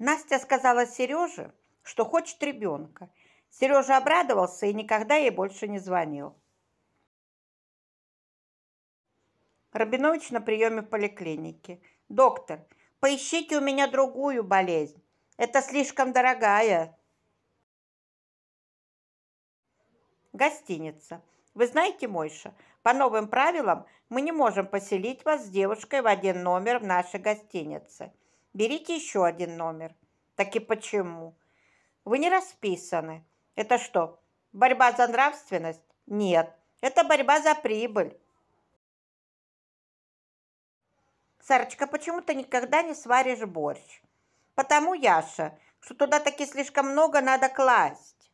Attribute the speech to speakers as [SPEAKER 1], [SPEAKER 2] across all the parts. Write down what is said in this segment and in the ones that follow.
[SPEAKER 1] Настя сказала Сереже, что хочет ребенка. Сережа обрадовался и никогда ей больше не звонил. Рабинович на приеме в поликлинике. «Доктор, поищите у меня другую болезнь. Это слишком дорогая». Гостиница. «Вы знаете, Мойша, по новым правилам мы не можем поселить вас с девушкой в один номер в нашей гостинице берите еще один номер. Так и почему? Вы не расписаны. Это что, борьба за нравственность? Нет, это борьба за прибыль. Сарочка, почему ты никогда не сваришь борщ? Потому, Яша, что туда таки слишком много надо класть.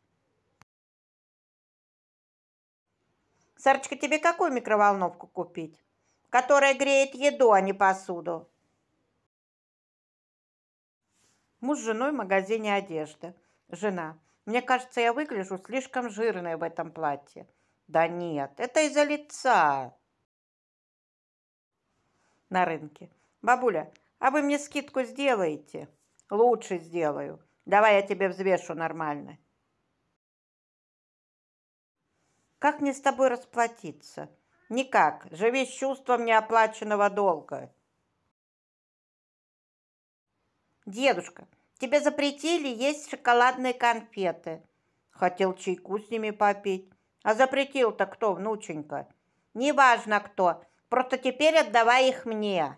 [SPEAKER 1] Сарочка, тебе какую микроволновку купить? Которая греет еду, а не посуду. Муж с женой в магазине одежды. Жена. Мне кажется, я выгляжу слишком жирной в этом платье. Да нет, это из-за лица. На рынке. Бабуля, а вы мне скидку сделаете? Лучше сделаю. Давай я тебе взвешу нормально. Как мне с тобой расплатиться? Никак. Живи с чувством неоплаченного долга. «Дедушка, тебе запретили есть шоколадные конфеты». Хотел чайку с ними попить. «А запретил-то кто, внученька?» «Неважно кто, просто теперь отдавай их мне».